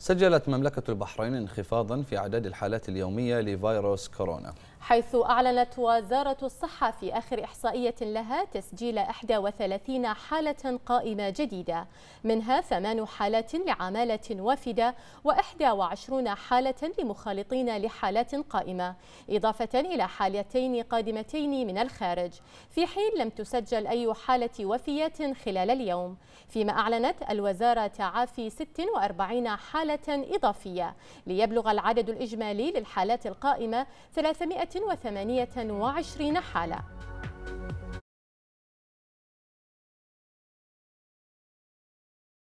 سجلت مملكة البحرين انخفاضا في أعداد الحالات اليومية لفيروس كورونا حيث أعلنت وزارة الصحة في آخر إحصائية لها تسجيل 31 حالة قائمة جديدة منها ثمان حالات لعمالة وافدة و21 حالة لمخالطين لحالات قائمة إضافة إلى حالتين قادمتين من الخارج في حين لم تسجل أي حالة وفيات خلال اليوم فيما أعلنت الوزارة تعافي 46 حالة حالة إضافية ليبلغ العدد الإجمالي للحالات القائمة 328 حالة